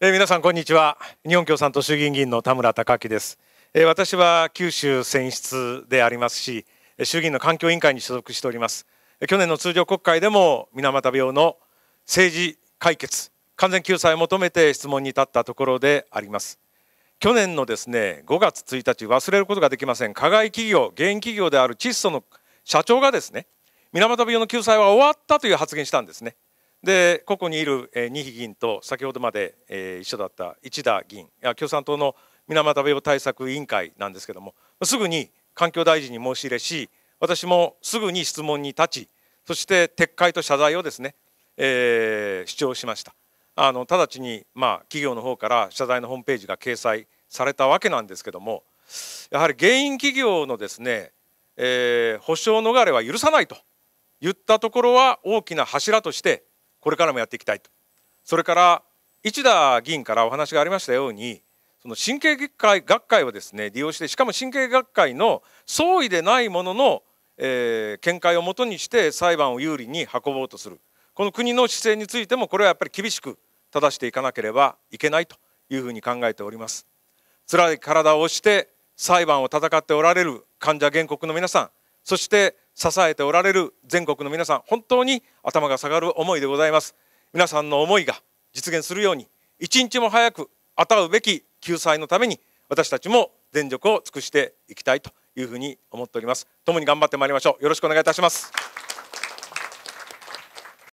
えー、皆さんこんにちは日本共産党衆議院議員の田村貴樹です、えー、私は九州選出でありますし衆議院の環境委員会に所属しております去年の通常国会でも水俣病の政治解決完全救済を求めて質問に立ったところであります去年のですね5月1日忘れることができません加害企業原因企業である窒素の社長がですね水俣病の救済は終わったという発言したんですねでここにいる二比員と先ほどまで一緒だった一田議員共産党の水俣病対策委員会なんですけどもすぐに環境大臣に申し入れし私もすぐに質問に立ちそして撤回と謝罪をですね、えー、主張しましたあの直ちに、まあ、企業の方から謝罪のホームページが掲載されたわけなんですけどもやはり原因企業のですね、えー、保証逃れは許さないと言ったところは大きな柱としてこれからもやっていきたいとそれから市田議員からお話がありましたようにその神経学会学会をですね利用してしかも神経学会の総意でないものの、えー、見解をもとにして裁判を有利に運ぼうとするこの国の姿勢についてもこれはやっぱり厳しく正していかなければいけないというふうに考えております辛い体をして裁判を戦っておられる患者原告の皆さんそして支えておられる全国の皆さん本当に頭が下がる思いでございます皆さんの思いが実現するように一日も早くあたうべき救済のために私たちも全力を尽くしていきたいというふうに思っております共に頑張ってまいりましょうよろしくお願いいたします